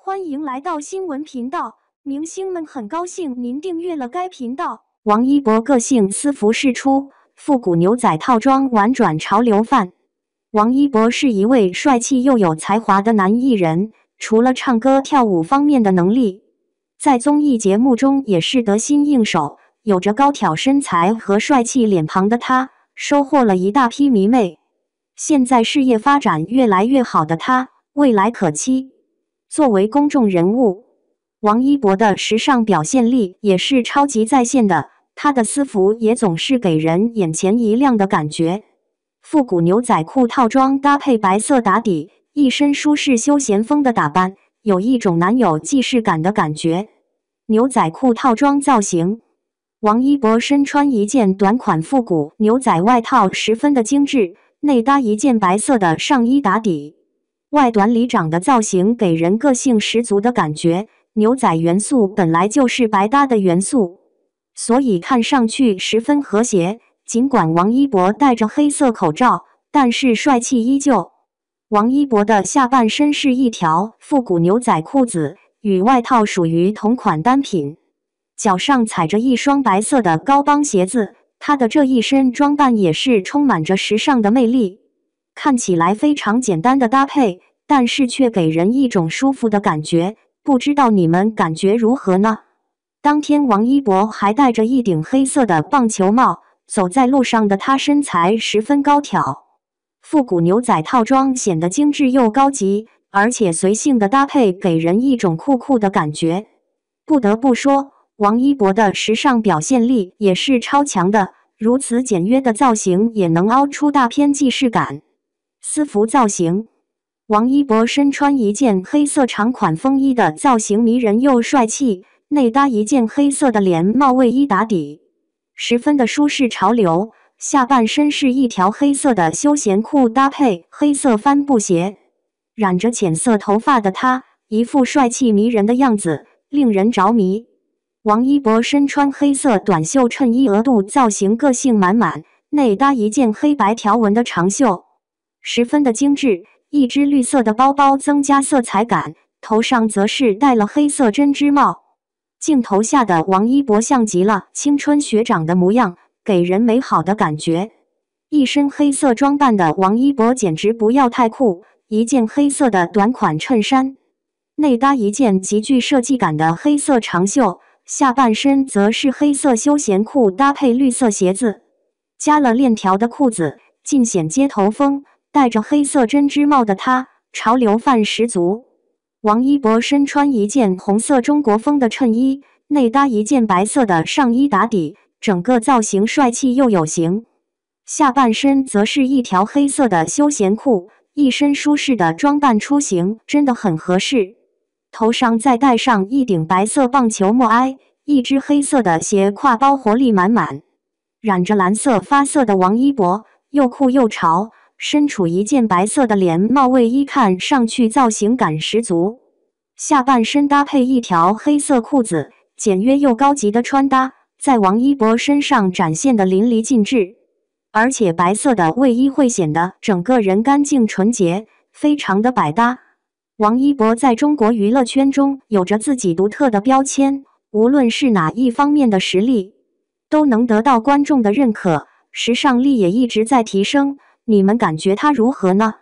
欢迎来到新闻频道。明星们很高兴您订阅了该频道。王一博个性私服试出，复古牛仔套装玩转潮流范。王一博是一位帅气又有才华的男艺人，除了唱歌跳舞方面的能力，在综艺节目中也是得心应手。有着高挑身材和帅气脸庞的他，收获了一大批迷妹。现在事业发展越来越好的他，未来可期。作为公众人物，王一博的时尚表现力也是超级在线的。他的私服也总是给人眼前一亮的感觉。复古牛仔裤套装搭配白色打底，一身舒适休闲风的打扮，有一种男友既视感的感觉。牛仔裤套装造型，王一博身穿一件短款复古牛仔外套，十分的精致，内搭一件白色的上衣打底。外短里长的造型给人个性十足的感觉，牛仔元素本来就是白搭的元素，所以看上去十分和谐。尽管王一博戴着黑色口罩，但是帅气依旧。王一博的下半身是一条复古牛仔裤子，与外套属于同款单品，脚上踩着一双白色的高帮鞋子。他的这一身装扮也是充满着时尚的魅力。看起来非常简单的搭配，但是却给人一种舒服的感觉。不知道你们感觉如何呢？当天王一博还戴着一顶黑色的棒球帽，走在路上的他身材十分高挑，复古牛仔套装显得精致又高级，而且随性的搭配给人一种酷酷的感觉。不得不说，王一博的时尚表现力也是超强的，如此简约的造型也能凹出大片既视感。私服造型，王一博身穿一件黑色长款风衣的造型迷人又帅气，内搭一件黑色的连帽卫衣打底，十分的舒适潮流。下半身是一条黑色的休闲裤，搭配黑色帆布鞋，染着浅色头发的他，一副帅气迷人的样子，令人着迷。王一博身穿黑色短袖衬衣，额度造型个性满满，内搭一件黑白条纹的长袖。十分的精致，一只绿色的包包增加色彩感，头上则是戴了黑色针织帽。镜头下的王一博像极了青春学长的模样，给人美好的感觉。一身黑色装扮的王一博简直不要太酷，一件黑色的短款衬衫，内搭一件极具设计感的黑色长袖，下半身则是黑色休闲裤搭配绿色鞋子，加了链条的裤子尽显街头风。戴着黑色针织帽的他，潮流范十足。王一博身穿一件红色中国风的衬衣，内搭一件白色的上衣打底，整个造型帅气又有型。下半身则是一条黑色的休闲裤，一身舒适的装扮出行真的很合适。头上再戴上一顶白色棒球帽，哎，一只黑色的斜挎包，活力满满。染着蓝色发色的王一博，又酷又潮。身处一件白色的连帽卫衣，看上去造型感十足；下半身搭配一条黑色裤子，简约又高级的穿搭在王一博身上展现的淋漓尽致。而且白色的卫衣会显得整个人干净纯洁，非常的百搭。王一博在中国娱乐圈中有着自己独特的标签，无论是哪一方面的实力，都能得到观众的认可，时尚力也一直在提升。你们感觉他如何呢？